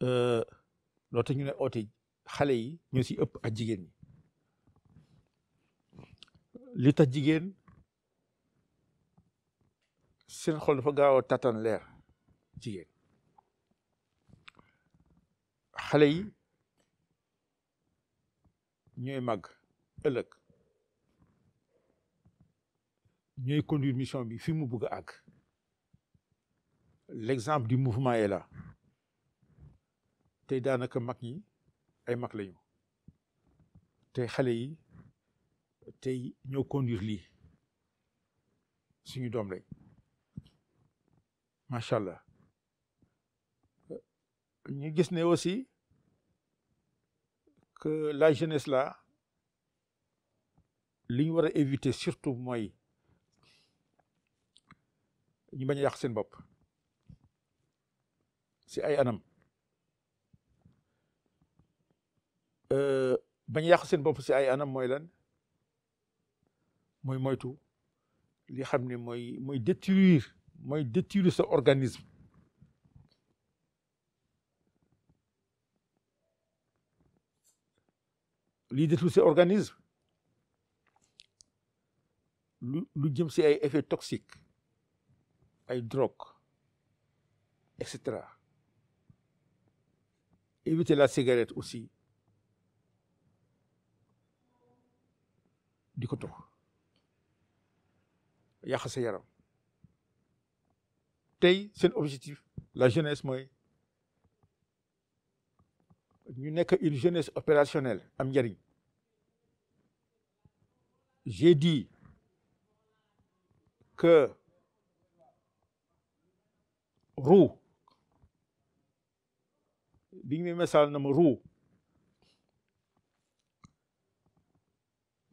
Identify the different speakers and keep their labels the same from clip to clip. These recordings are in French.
Speaker 1: loolu ñu ne oti xale yi ñu si ëpp ak jigéen ñi li jigéen seen xol dafa gaaw a tatan leer jigéen xale yi ñooy màgg ëllëg ñooy conduire mission bi fi mu bëgg a àgg l'exemple du mouvement est là tey daanaka mag ñi ay mag lañu tey yi tey ñoo conduire suñu allah gis ne aussi que la jeunesse là li éviter surtout mooy ñu bañ a seen C'est si ay bañ yàq seen bopp si ay anam mooy lan mooy moytu li xam ne mooy mooy détruire mooy détruire sa organisme lii détruire sa organisme lu lu jëm si ay effet toxique ay drogue et cetera éviter la cigarette aussi ko tux yàq sa yaram tey seen objectif la jeunesse mooy ñu nekk une jeunesse opérationnelle am njariñ j'ai dit que ruu bi ñu ça na ma ruu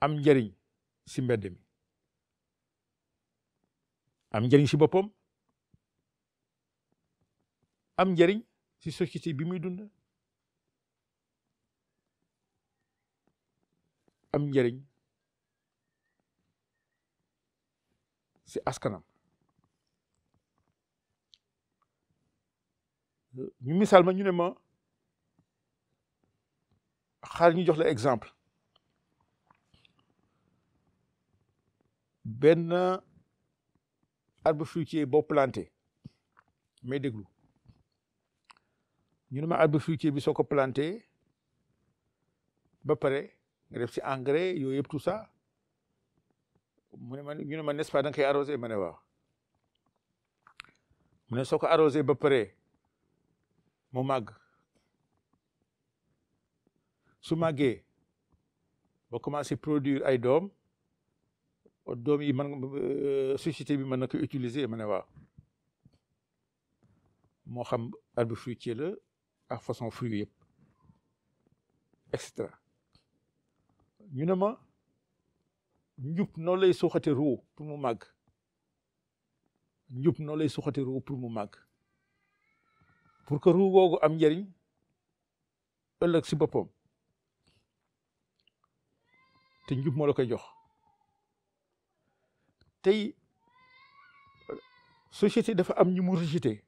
Speaker 1: am njariñ si mbedd mi am njariñ si boppam am njariñ si société bi muy dund am njariñ si askanam ñu misal ma ñu ne ma xaar ñu jox la exemple benn arbre fruitier boo planté mais déglu ñu ma arbre fruitier bi soo ko planté ba pare nga def ci engrais yooyu yëpp tout mu ne ma ñu ne ma n'est-ce pas da nga koy arrosé ma ne waaw mu soo ko arrosé ba pare mu màgg su màggee ba commencé produire ay doom doom yi man euh, société bi mën na ko utiliser ma ne waaw moo xam arbre fruitier la ak façon fruit yëpp et cetera ñu ne ma njub noonu lay suuxate ruu pour mu màgg njub noonu lay suuxate ruu pour mu màgg pour que ruu googu am njariñ ëllëg si boppam te njub moo la koy jox tey société dafa am ñu mu rejeter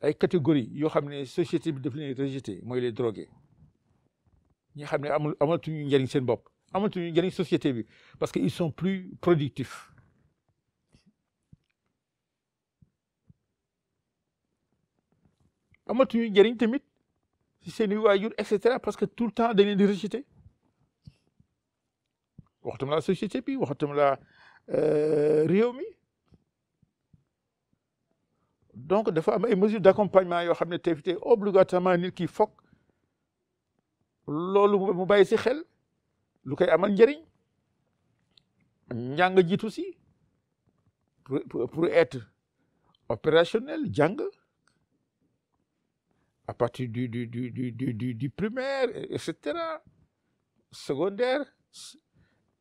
Speaker 1: ay catégorie yo xamné société bi daf leen rejeter moy les drogués ñi xamné amul amul amatuñu njëriñ seen bopp amatuñu njëriñ société bi parce que ils sont plus productifs amatuñu njëriñ tamit si seen i waajur parce que tout le temps dañ leen di rejeté waxtuma la société bi waxtum la euh, réew mi donc dafa am ay mesures d' accompagnement yoo xam ne tey obligatoirement nit ki foog loolu mu bàyyi si xel lu koy amal njëriñ njàng jiitu si pour pour être opérationnel jàng à partir du du du du du du primaire et cetera secondaire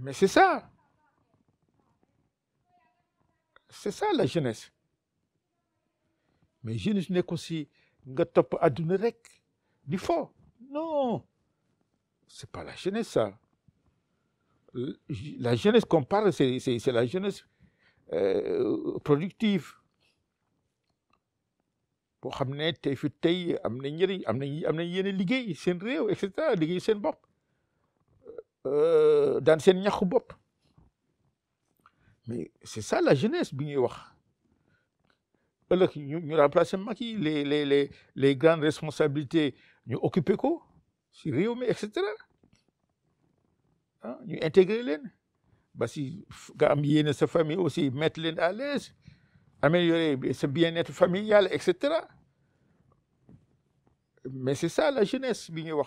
Speaker 1: Mais c'est ça. C'est ça la jeunesse. Mais jeunesse n'est aussi nga top aduna rek di fo. Non, c'est pas la jeunesse ça. La jeunesse qu'on parle, c'est la jeunesse euh, productive. Pour xamné ne tey fi tey amna na amna amna nañ am nañ yéen liggéey seen réew et cetera liggéey dans sen ñaxu bop mais c'est ça la jeunesse bi ñuy wax ñu remplacer ma yi les les les les grandes responsabilités ñu occuper ko si réew mi et cetera ah, ñu intégrer len ba si nga am sa famille aussi mettre len à l'aise améliorer ce bien-être familial, etc. Mais c'est ça la jeunesse, Bignoua.